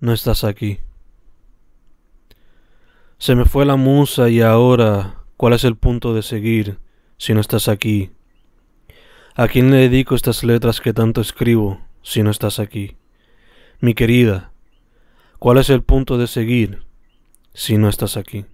no estás aquí. Se me fue la musa y ahora, ¿cuál es el punto de seguir si no estás aquí? ¿A quién le dedico estas letras que tanto escribo si no estás aquí? Mi querida, ¿cuál es el punto de seguir si no estás aquí?